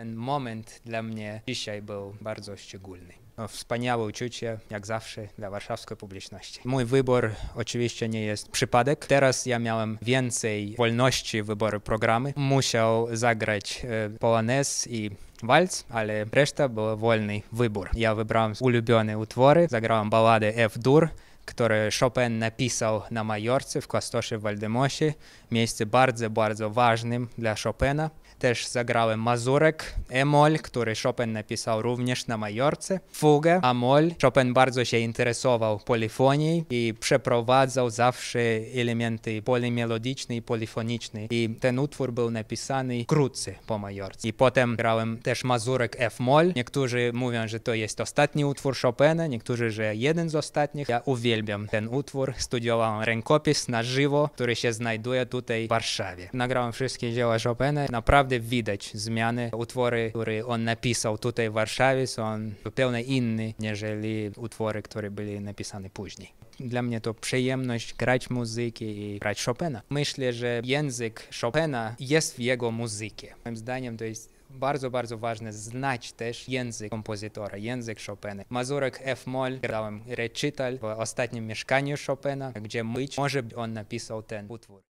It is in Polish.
Ten moment dla mnie dzisiaj był bardzo szczególny. No, wspaniałe uczucie, jak zawsze, dla warszawskiej publiczności. Mój wybór oczywiście nie jest przypadek. Teraz ja miałem więcej wolności wyboru programy. Musiał zagrać e, e i walc, ale reszta był wolny wybór. Ja wybrałem ulubione utwory, zagrałem balladę F-dur, które Chopin napisał na Majorce w w Waldemosie, miejsce bardzo, bardzo ważnym dla Chopina. Też zagrałem mazurek, e-moll, który Chopin napisał również na Majorce, fugę, a-moll. Chopin bardzo się interesował polifonią i przeprowadzał zawsze elementy polimelodyczne i polifoniczne. I ten utwór był napisany wkrótce po Majorce. I potem grałem też mazurek f-moll. Niektórzy mówią, że to jest ostatni utwór Chopina, niektórzy, że jeden z ostatnich. Ja uwielbiam uwielbiam ten utwór. Studiowałem rękopis na żywo, który się znajduje tutaj w Warszawie. Nagrałem wszystkie dzieła Chopina. Naprawdę widać zmiany. Utwory, które on napisał tutaj w Warszawie są zupełnie inne, niżeli utwory, które były napisane później dla mnie to przyjemność grać muzyki i grać Chopina. Myślę, że język Chopina jest w jego muzyce. Moim zdaniem to jest bardzo, bardzo ważne znać też język kompozytora, język Chopina. Mazurek F-moll grałem recital w ostatnim mieszkaniu Chopina, gdzie może on napisał ten utwór.